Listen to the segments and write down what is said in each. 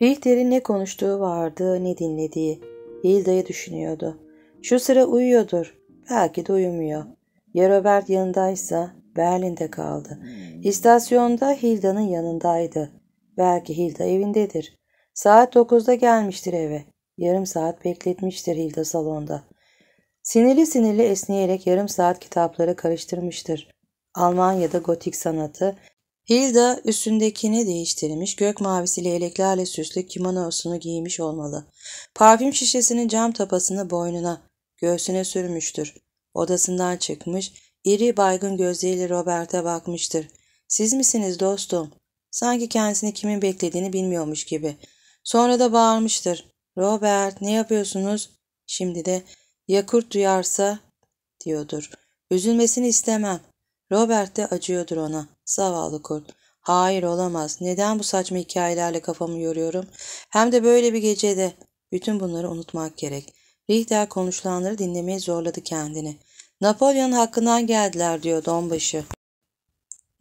Bihter'in ne konuştuğu vardı ne dinlediği. Hilda'yı düşünüyordu. Şu sıra uyuyordur. Belki de uyumuyor. Ya Robert yanındaysa Berlin'de kaldı. Hmm. İstasyonda Hilda'nın yanındaydı. Belki Hilda evindedir. Saat dokuzda gelmiştir eve. Yarım saat bekletmiştir Hilda salonda. Sinirli sinirli esneyerek yarım saat kitapları karıştırmıştır. Almanya'da gotik sanatı, Hilda üstündekini değiştirmiş, gök mavisi leyleklerle süslü kimonosunu giymiş olmalı. Parfüm şişesinin cam tapasını boynuna, göğsüne sürmüştür. Odasından çıkmış, iri baygın gözleriyle Robert'e bakmıştır. ''Siz misiniz dostum?'' Sanki kendisini kimin beklediğini bilmiyormuş gibi. Sonra da bağırmıştır. ''Robert ne yapıyorsunuz?'' Şimdi de ''Ya kurt duyarsa?'' diyordur. ''Üzülmesini istemem. Robert de acıyordur ona. Zavallı kurt. Hayır olamaz. Neden bu saçma hikayelerle kafamı yoruyorum? Hem de böyle bir gecede. Bütün bunları unutmak gerek. Richter konuşulanları dinlemeye zorladı kendini. Napolyon'un hakkından geldiler diyor donbaşı.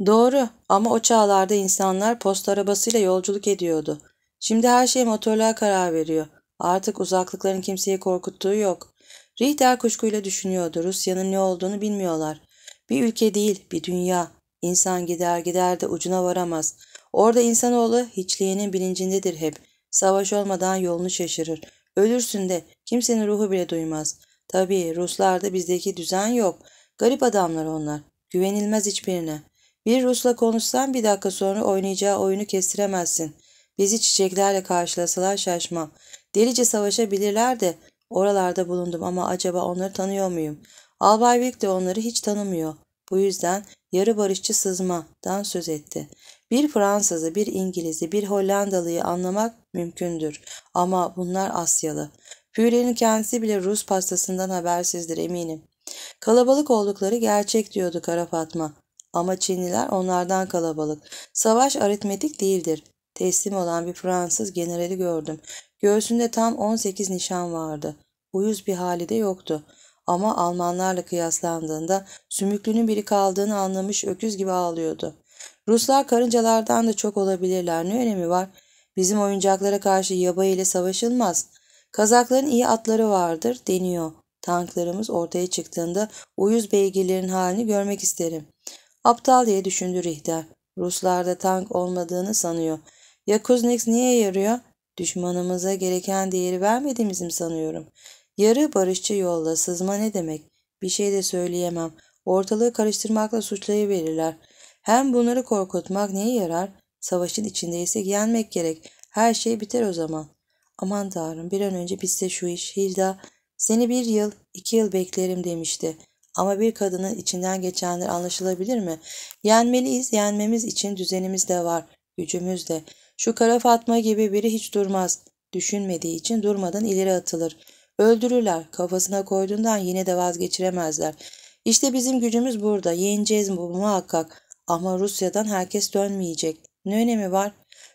Doğru ama o çağlarda insanlar post arabasıyla yolculuk ediyordu. Şimdi her şey motorluğa karar veriyor. Artık uzaklıkların kimseyi korkuttuğu yok. Richter kuşkuyla düşünüyordu. Rusya'nın ne olduğunu bilmiyorlar. Bir ülke değil, bir dünya. İnsan gider gider de ucuna varamaz. Orada insanoğlu hiçliğinin bilincindedir hep. Savaş olmadan yolunu şaşırır. Ölürsün de kimsenin ruhu bile duymaz. Tabii Ruslarda bizdeki düzen yok. Garip adamlar onlar. Güvenilmez hiçbirine. Bir Rus'la konuşsan bir dakika sonra oynayacağı oyunu kestiremezsin. Bizi çiçeklerle karşılasalar şaşmam. Delice savaşabilirler de oralarda bulundum ama acaba onları tanıyor muyum? Albay Vic de onları hiç tanımıyor. Bu yüzden yarı barışçı sızmadan söz etti. Bir Fransızı, bir İngiliz'i, bir Hollandalıyı anlamak mümkündür. Ama bunlar Asyalı. Pürenin kendisi bile Rus pastasından habersizdir eminim. Kalabalık oldukları gerçek diyordu Kara Fatma. Ama Çinliler onlardan kalabalık. Savaş aritmetik değildir. Teslim olan bir Fransız generali gördüm. Göğsünde tam 18 nişan vardı. Uyuz bir hali de yoktu. Ama Almanlarla kıyaslandığında sümüklünün biri kaldığını anlamış öküz gibi ağlıyordu. Ruslar karıncalardan da çok olabilirler ne önemi var? Bizim oyuncaklara karşı yaba ile savaşılmaz. Kazakların iyi atları vardır deniyor. Tanklarımız ortaya çıktığında uyuz beygirlerin halini görmek isterim. Aptal diye düşündü Rihter. Ruslarda tank olmadığını sanıyor. Ya Kuznets niye yarıyor? Düşmanımıza gereken değeri vermediğimizi mi sanıyorum? Yarı barışçı yolla sızma ne demek? Bir şey de söyleyemem. Ortalığı karıştırmakla suçlayıverirler. Hem bunları korkutmak neye yarar? Savaşın içindeysek yenmek gerek. Her şey biter o zaman. Aman tanrım bir an önce bitse şu iş. Hilda seni bir yıl, iki yıl beklerim demişti. Ama bir kadının içinden geçenler anlaşılabilir mi? Yenmeliyiz, yenmemiz için düzenimiz de var, gücümüz de. Şu kara Fatma gibi biri hiç durmaz. Düşünmediği için durmadan ileri atılır.'' Öldürürler. Kafasına koyduğundan yine de vazgeçiremezler. İşte bizim gücümüz burada. Yeneceğiz bu muhakkak. Ama Rusya'dan herkes dönmeyecek. Ne önemi var?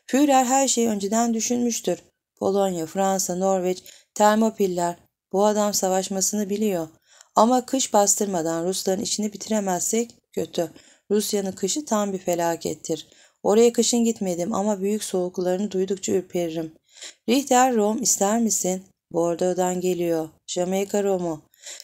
Führer her şeyi önceden düşünmüştür. Polonya, Fransa, Norveç, termopiller. Bu adam savaşmasını biliyor. Ama kış bastırmadan Rusların işini bitiremezsek kötü. Rusya'nın kışı tam bir felakettir. Oraya kışın gitmedim ama büyük soğuklarını duydukça ürperirim. Richter Rom ister misin? Bordo'dan geliyor. Jamaika romu.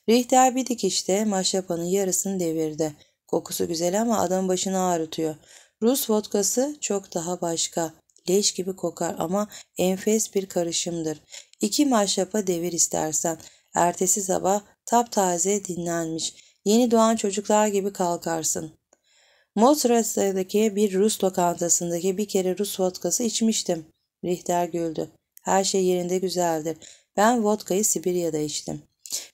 Richter bir dikişte maşrapanın yarısını devirdi. Kokusu güzel ama adam başını ağrıtıyor. Rus vodkası çok daha başka. Leş gibi kokar ama enfes bir karışımdır. İki maşrapa devir istersen. Ertesi sabah taptaze dinlenmiş. Yeni doğan çocuklar gibi kalkarsın. Motras'taki bir Rus lokantasındaki bir kere Rus vodkası içmiştim. Richter güldü. Her şey yerinde güzeldir. Ben vodkayı Sibirya'da içtim.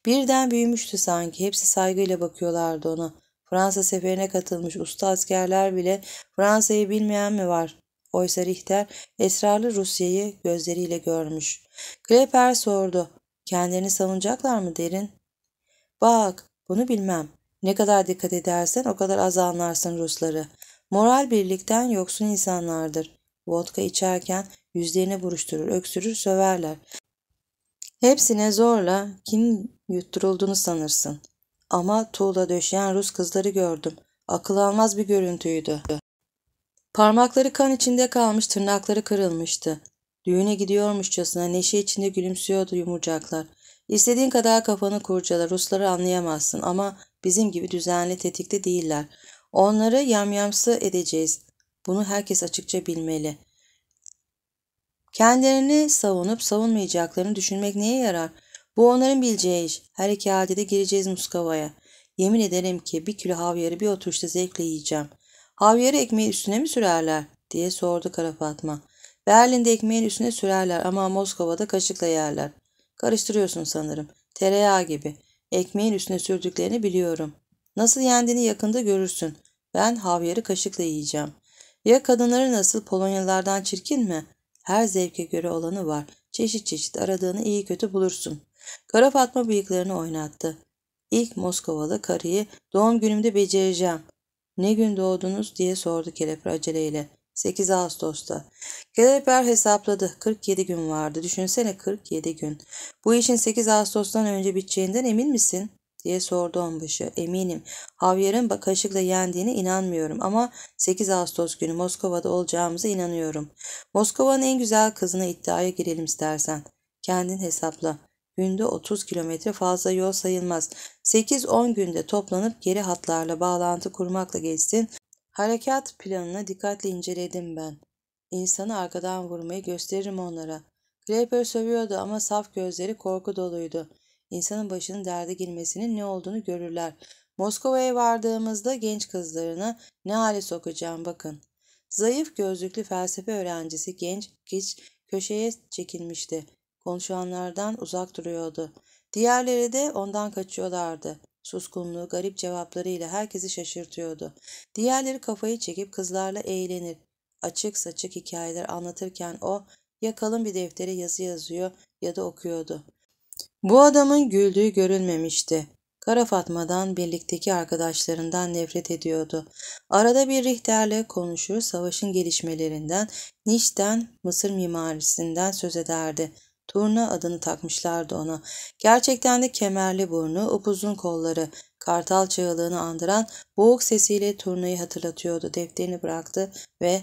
Birden büyümüştü sanki. Hepsi saygıyla bakıyorlardı ona. Fransa seferine katılmış usta askerler bile Fransa'yı bilmeyen mi var? Oysa Richter esrarlı Rusya'yı gözleriyle görmüş. Kleper sordu. "Kendini savunacaklar mı derin? Bak bunu bilmem. Ne kadar dikkat edersen o kadar az anlarsın Rusları. Moral birlikten yoksun insanlardır. Vodka içerken yüzlerini buruşturur, öksürür, söverler. Hepsine zorla kin yutturulduğunu sanırsın. Ama tuğla döşeyen Rus kızları gördüm. Akıl almaz bir görüntüydü. Parmakları kan içinde kalmış, tırnakları kırılmıştı. Düğüne gidiyormuşçasına neşe içinde gülümsüyordu yumurcaklar. İstediğin kadar kafanı kurcala, Rusları anlayamazsın ama bizim gibi düzenli tetikte değiller. Onları yamyamsı edeceğiz. Bunu herkes açıkça bilmeli. Kendilerini savunup savunmayacaklarını düşünmek neye yarar? Bu onların bileceği iş. Her iki halde de gireceğiz Muskava'ya. Yemin ederim ki bir kilo havyarı bir oturuşta zevkle yiyeceğim. Havyarı ekmeği üstüne mi sürerler? diye sordu Kara Fatma. Berlin'de ekmeğin üstüne sürerler ama Moskova'da kaşıkla yerler. Karıştırıyorsun sanırım. Tereyağı gibi. Ekmeğin üstüne sürdüklerini biliyorum. Nasıl yendiğini yakında görürsün. Ben havyarı kaşıkla yiyeceğim. Ya kadınları nasıl Polonyalılardan çirkin mi? Her zevke göre olanı var. Çeşit çeşit aradığını iyi kötü bulursun. Kara Fatma bıyıklarını oynattı. İlk Moskovalı karıyı doğum günümde becereceğim. Ne gün doğdunuz diye sordu Kelepir aceleyle. 8 Ağustos'ta. Kelepir hesapladı. 47 gün vardı. Düşünsene 47 gün. Bu işin 8 Ağustos'tan önce biteceğinden emin misin? diye sordu onbaşı. Eminim. Havyar'ın kaşıkla yendiğine inanmıyorum ama 8 Ağustos günü Moskova'da olacağımıza inanıyorum. Moskova'nın en güzel kızına iddiaya girelim istersen. Kendin hesapla. Günde 30 kilometre fazla yol sayılmaz. 8-10 günde toplanıp geri hatlarla bağlantı kurmakla geçsin. Harekat planını dikkatle inceledim ben. İnsanı arkadan vurmayı gösteririm onlara. Kleper sövüyordu ama saf gözleri korku doluydu insanın başının derde girmesinin ne olduğunu görürler. Moskova'ya vardığımızda genç kızlarını ne hale sokacağım bakın. Zayıf gözlüklü felsefe öğrencisi genç kiç köşeye çekilmişti. Konuşanlardan uzak duruyordu. Diğerleri de ondan kaçıyorlardı. Suskunluğu garip cevaplarıyla herkesi şaşırtıyordu. Diğerleri kafayı çekip kızlarla eğlenir. Açık saçık hikayeler anlatırken o ya kalın bir deftere yazı yazıyor ya da okuyordu. Bu adamın güldüğü görülmemişti. Kara Fatma'dan birlikteki arkadaşlarından nefret ediyordu. Arada bir Richter'le konuşur, savaşın gelişmelerinden, Niş'ten, Mısır mimarisinden söz ederdi. Turna adını takmışlardı ona. Gerçekten de kemerli burnu, upuzun kolları, kartal çığlığını andıran boğuk sesiyle turnayı hatırlatıyordu. Defterini bıraktı ve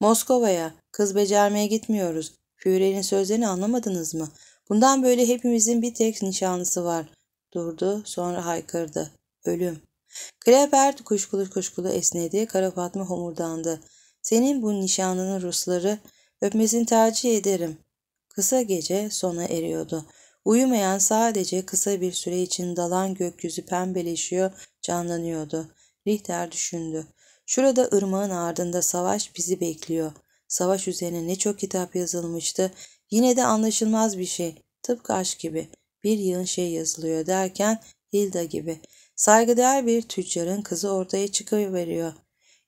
''Moskova'ya, kız becermeye gitmiyoruz. Führer'in sözlerini anlamadınız mı?'' Bundan böyle hepimizin bir tek nişanlısı var. Durdu sonra haykırdı. Ölüm. Krepert kuşkulu kuşkulu esnedi. Kara Fatma homurdandı. Senin bu nişanlının Rusları öpmesini tercih ederim. Kısa gece sona eriyordu. Uyumayan sadece kısa bir süre için dalan gökyüzü pembeleşiyor, canlanıyordu. Richter düşündü. Şurada ırmağın ardında savaş bizi bekliyor. Savaş üzerine ne çok kitap yazılmıştı. Yine de anlaşılmaz bir şey. Tıpkı aşk gibi. Bir yığın şey yazılıyor derken Hilda gibi. Saygıdeğer bir tüccarın kızı ortaya çıkıveriyor.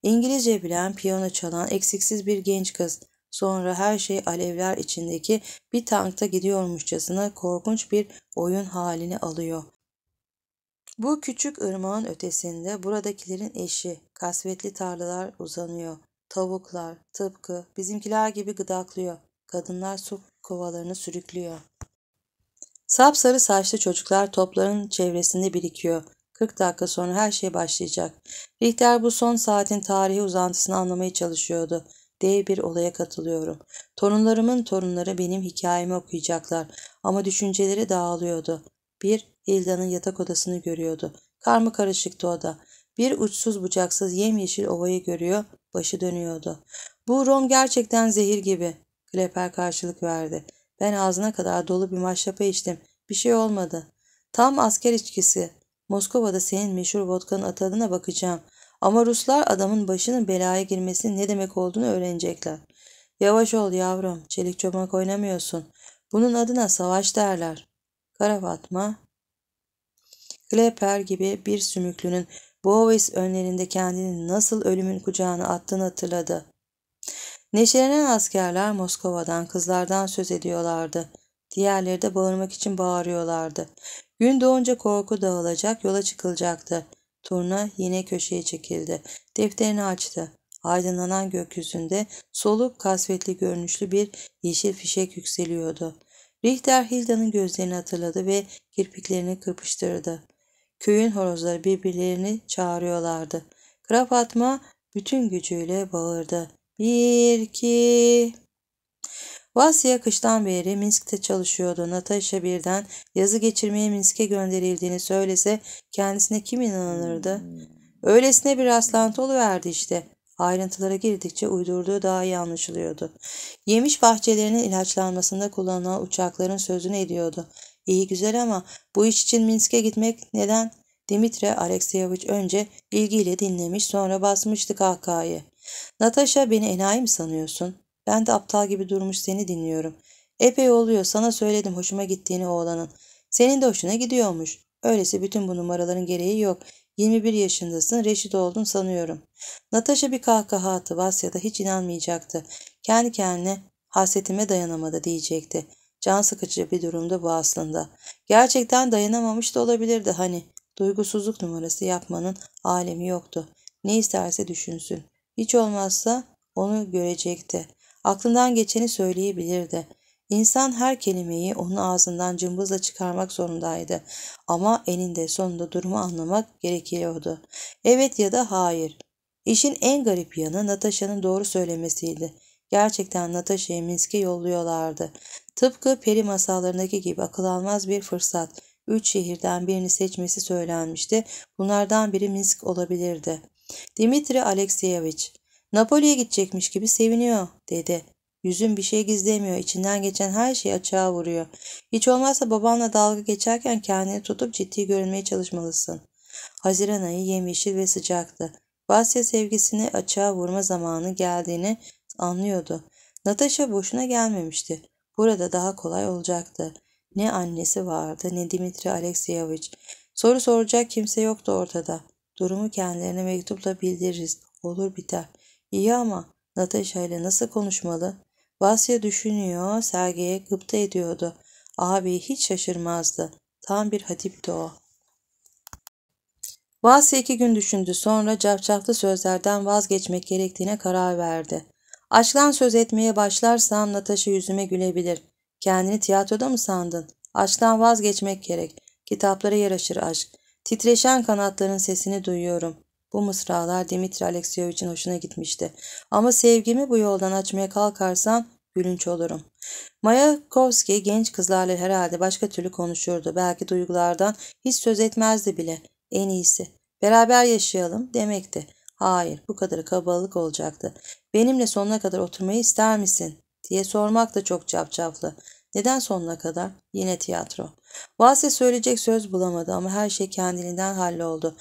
İngilizce bilen, piyano çalan, eksiksiz bir genç kız. Sonra her şey alevler içindeki bir tankta gidiyormuşçasına korkunç bir oyun halini alıyor. Bu küçük ırmağın ötesinde buradakilerin eşi, kasvetli tarlalar uzanıyor. Tavuklar tıpkı bizimkiler gibi gıdaklıyor. Kadınlar su kovalarını sürüklüyor. Sap sarı saçlı çocuklar topların çevresinde birikiyor. 40 dakika sonra her şey başlayacak. Richter bu son saatin tarihi uzantısını anlamaya çalışıyordu. Dev bir olaya katılıyorum. Torunlarımın torunları benim hikayemi okuyacaklar ama düşünceleri dağılıyordu. Bir, Hilda'nın yatak odasını görüyordu. Karma karışıktı oda. Bir uçsuz bucaksız yemyeşil ovayı görüyor, başı dönüyordu. Bu Rom gerçekten zehir gibi. Kleper karşılık verdi. Ben ağzına kadar dolu bir maşrapa içtim. Bir şey olmadı. Tam asker içkisi. Moskova'da senin meşhur vodkanın atalına bakacağım. Ama Ruslar adamın başının belaya girmesinin ne demek olduğunu öğrenecekler. Yavaş ol yavrum. Çelik çomak oynamıyorsun. Bunun adına savaş derler. Kara Fatma, Kleper gibi bir sümüklünün Bovis önlerinde kendini nasıl ölümün kucağına attığını hatırladı. Neşelenen askerler Moskova'dan, kızlardan söz ediyorlardı. Diğerleri de bağırmak için bağırıyorlardı. Gün doğunca korku dağılacak, yola çıkılacaktı. Turna yine köşeye çekildi. Defterini açtı. Aydınlanan gökyüzünde soluk kasvetli görünüşlü bir yeşil fişek yükseliyordu. Richter Hilda'nın gözlerini hatırladı ve kirpiklerini kırpıştırdı. Köyün horozları birbirlerini çağırıyorlardı. Kra bütün gücüyle bağırdı. Bir, iki. Vasya kıştan beri Minsk'te çalışıyordu. Natasha birden yazı geçirmeye Minsk'e gönderildiğini söylese kendisine kim inanırdı? Hmm. Öylesine bir rastlantı verdi işte. Ayrıntılara girdikçe uydurduğu daha iyi anlaşılıyordu. Yemiş bahçelerinin ilaçlanmasında kullanılan uçakların sözünü ediyordu. İyi güzel ama bu iş için Minsk'e gitmek neden? Dimitre Alexeyevich önce ilgiyle dinlemiş sonra basmıştı kahkahayı. Natasha beni enayi mi sanıyorsun? Ben de aptal gibi durmuş seni dinliyorum. Epey oluyor sana söyledim hoşuma gittiğini oğlanın. Senin de hoşuna gidiyormuş. Öylesi bütün bu numaraların gereği yok. 21 yaşındasın, reşit oldun sanıyorum. Natasha bir kahkaha attı. Vasya'da hiç inanmayacaktı. Kendi kendine hasetime dayanamadı diyecekti. Can sıkıcı bir durumda bu aslında. Gerçekten dayanamamış da olabilirdi hani. Duygusuzluk numarası yapmanın alemi yoktu. Ne isterse düşünsün. Hiç olmazsa onu görecekti. Aklından geçeni söyleyebilirdi. İnsan her kelimeyi onun ağzından cımbızla çıkarmak zorundaydı. Ama eninde sonunda durumu anlamak gerekiyordu. Evet ya da hayır. İşin en garip yanı Natasha'nın doğru söylemesiydi. Gerçekten Natasha'yı Minsk'e yolluyorlardı. Tıpkı peri masallarındaki gibi akıl almaz bir fırsat. Üç şehirden birini seçmesi söylenmişti. Bunlardan biri Minsk olabilirdi. Dimitri Alekseyevich, Napoli'ye gidecekmiş gibi seviniyor, dedi. Yüzün bir şey gizlemiyor, içinden geçen her şeyi açığa vuruyor. Hiç olmazsa babanla dalga geçerken kendini tutup ciddi görünmeye çalışmalısın. Haziran ayı yemyeşil ve sıcaktı. Vasya sevgisini açığa vurma zamanı geldiğini anlıyordu. Natasha boşuna gelmemişti. Burada daha kolay olacaktı. Ne annesi vardı ne Dimitri Alekseyevich. Soru soracak kimse yoktu ortada. Durumu kendilerine mektupla bildiririz. Olur biter. İyi ama Natasha ile nasıl konuşmalı? Vasya düşünüyor, Sergey'e gıpta ediyordu. Abi hiç şaşırmazdı. Tam bir hatipti o. Vasya iki gün düşündü sonra cafcaflı sözlerden vazgeçmek gerektiğine karar verdi. Aşktan söz etmeye başlarsam Natasha yüzüme gülebilir. Kendini tiyatroda mı sandın? Aşktan vazgeçmek gerek. Kitaplara yaraşır aşk. Titreşen kanatların sesini duyuyorum. Bu mısralar Dimitri Alekseyevich'in hoşuna gitmişti. Ama sevgimi bu yoldan açmaya kalkarsam gülünç olurum. Mayakovski genç kızlarla herhalde başka türlü konuşurdu. Belki duygulardan hiç söz etmezdi bile. En iyisi. Beraber yaşayalım demekti. Hayır bu kadar kabalık olacaktı. Benimle sonuna kadar oturmayı ister misin? diye sormak da çok çapçaplı. Neden sonuna kadar? Yine tiyatro. Vasya söyleyecek söz bulamadı ama her şey kendiliğinden halloldu.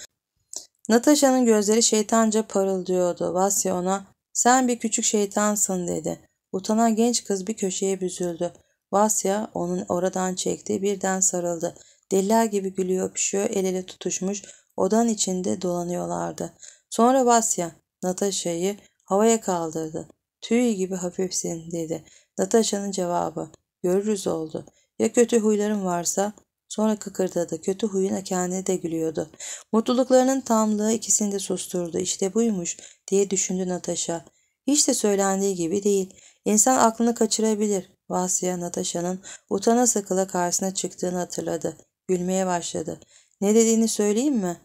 Natasha'nın gözleri şeytanca parıldıyordu. Vasya ona sen bir küçük şeytansın dedi. Utanan genç kız bir köşeye büzüldü. Vasya onun oradan çekti birden sarıldı. Deliler gibi gülüyor öpüşüyor el ele tutuşmuş odan içinde dolanıyorlardı. Sonra Vasya Natasha'yı havaya kaldırdı. Tüy gibi hafifsin dedi. Natasha'nın cevabı görürüz oldu. Ya kötü huylarım varsa? Sonra kıkırdadı. Kötü huyuna kendi de gülüyordu. Mutluluklarının tamlığı ikisini de susturdu. İşte buymuş diye düşündü Natasha. Hiç de söylendiği gibi değil. İnsan aklını kaçırabilir. Vasya Natasha'nın utana sıkıla karşısına çıktığını hatırladı. Gülmeye başladı. Ne dediğini söyleyeyim mi?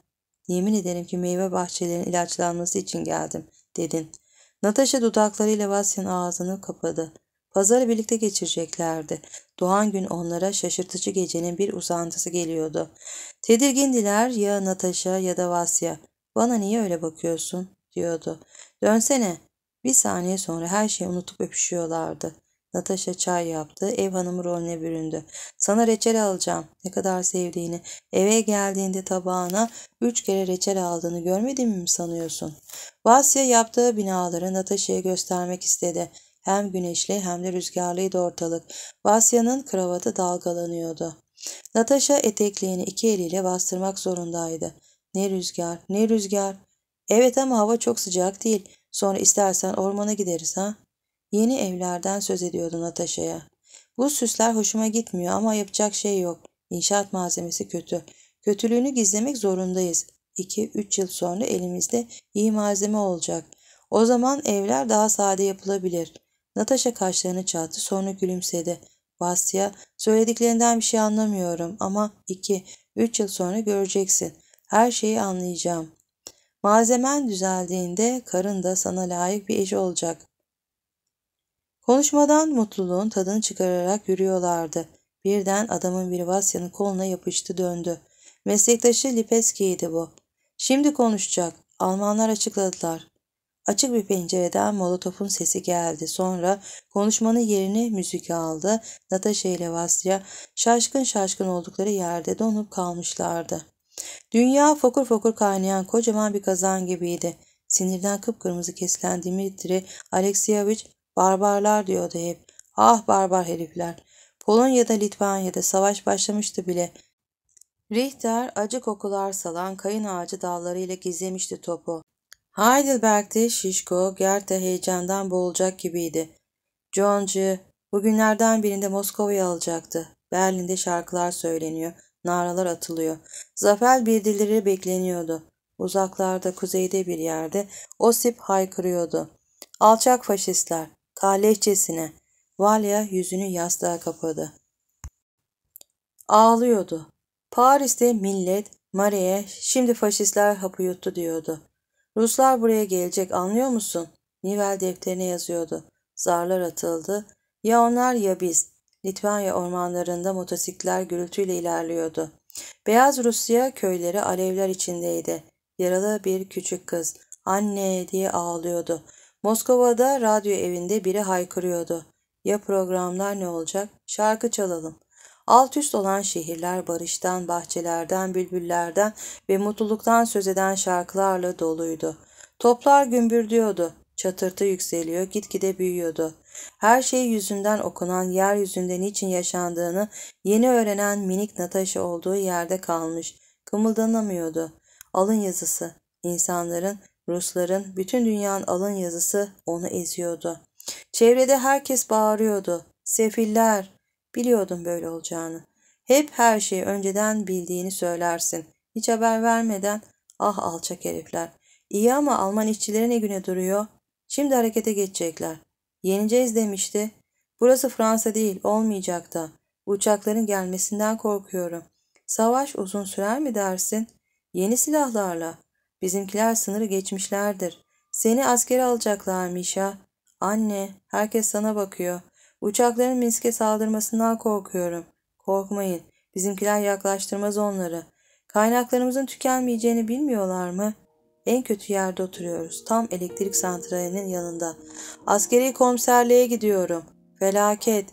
Yemin ederim ki meyve bahçelerinin ilaçlanması için geldim, dedin. Natasha dudaklarıyla Vasya'nın ağzını kapadı. Pazarı birlikte geçireceklerdi. Doğan gün onlara şaşırtıcı gecenin bir uzantısı geliyordu. Tedirgindiler ya Natasha ya da Vasya. Bana niye öyle bakıyorsun diyordu. Dönsene. Bir saniye sonra her şeyi unutup öpüşüyorlardı. Natasha çay yaptı. Ev hanımı rolüne büründü. Sana reçel alacağım. Ne kadar sevdiğini. Eve geldiğinde tabağına üç kere reçel aldığını görmedin mi sanıyorsun? Vasya yaptığı binaları Natasha'ya göstermek istedi. Hem güneşli hem de rüzgarlıydı ortalık. Vasya'nın kravatı dalgalanıyordu. Natasha etekliğini iki eliyle bastırmak zorundaydı. Ne rüzgar, ne rüzgar. Evet ama hava çok sıcak değil. Sonra istersen ormana gideriz ha. Yeni evlerden söz ediyordu Natasha'ya. Bu süsler hoşuma gitmiyor ama yapacak şey yok. İnşaat malzemesi kötü. Kötülüğünü gizlemek zorundayız. İki üç yıl sonra elimizde iyi malzeme olacak. O zaman evler daha sade yapılabilir. Natasha kaşlarını çattı sonra gülümsedi. Basya söylediklerinden bir şey anlamıyorum ama iki, üç yıl sonra göreceksin. Her şeyi anlayacağım. Malzemen düzeldiğinde karın da sana layık bir eş olacak. Konuşmadan mutluluğun tadını çıkararak yürüyorlardı. Birden adamın biri Vasya'nın koluna yapıştı döndü. Meslektaşı Lipeski'ydi bu. Şimdi konuşacak. Almanlar açıkladılar. Açık bir pencereden Molotov'un sesi geldi. Sonra konuşmanın yerini müzik aldı. Natasha ile Vasya şaşkın şaşkın oldukları yerde donup kalmışlardı. Dünya fokur fokur kaynayan kocaman bir kazan gibiydi. Sinirden kıpkırmızı kesilen Dimitri Alekseyevich barbarlar diyordu hep. Ah barbar herifler. Polonya'da Litvanya'da savaş başlamıştı bile. Richter acı kokular salan kayın ağacı dallarıyla gizlemişti topu. Heidelberg'de Şişko, Gerte heyecandan boğulacak gibiydi. Johncu bugünlerden birinde Moskova'yı alacaktı. Berlin'de şarkılar söyleniyor, naralar atılıyor. Zafer bildirileri bekleniyordu. Uzaklarda, kuzeyde bir yerde Osip haykırıyordu. Alçak faşistler, kalleşçesine. Valya yüzünü yastığa kapadı. Ağlıyordu. Paris'te millet, Marie, şimdi faşistler hapı yuttu diyordu. Ruslar buraya gelecek anlıyor musun? Nivel defterine yazıyordu. Zarlar atıldı. Ya onlar ya biz. Litvanya ormanlarında motosikler gürültüyle ilerliyordu. Beyaz Rusya köyleri alevler içindeydi. Yaralı bir küçük kız. Anne diye ağlıyordu. Moskova'da radyo evinde biri haykırıyordu. Ya programlar ne olacak? Şarkı çalalım. Alt üst olan şehirler barıştan, bahçelerden, bülbüllerden ve mutluluktan söz eden şarkılarla doluydu. Toplar gümbürdüyordu. Çatırtı yükseliyor, gitgide büyüyordu. Her şey yüzünden okunan, yeryüzünde niçin yaşandığını yeni öğrenen minik Natasha olduğu yerde kalmış. Kımıldanamıyordu. Alın yazısı, insanların, Rusların, bütün dünyanın alın yazısı onu eziyordu. Çevrede herkes bağırıyordu. Sefiller, Biliyordum böyle olacağını. Hep her şeyi önceden bildiğini söylersin. Hiç haber vermeden ah alçak herifler. İyi ama Alman işçileri ne güne duruyor? Şimdi harekete geçecekler. Yeneceğiz demişti. Burası Fransa değil, olmayacak da. Uçakların gelmesinden korkuyorum. Savaş uzun sürer mi dersin? Yeni silahlarla. Bizimkiler sınırı geçmişlerdir. Seni askere alacaklar Mişa. Anne, herkes sana bakıyor. Uçakların Minsk'e saldırmasından korkuyorum. Korkmayın. Bizimkiler yaklaştırmaz onları. Kaynaklarımızın tükenmeyeceğini bilmiyorlar mı? En kötü yerde oturuyoruz. Tam elektrik santralinin yanında. Askeri komiserliğe gidiyorum. Felaket.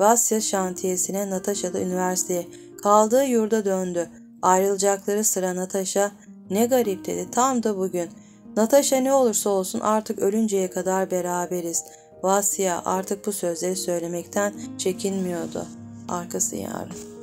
Vasya şantiyesine Natasha'da üniversiteye. Kaldığı yurda döndü. Ayrılacakları sıra Natasha ne garip dedi tam da bugün. Natasha ne olursa olsun artık ölünceye kadar beraberiz. Vasya artık bu sözleri söylemekten çekinmiyordu. Arkası yarın.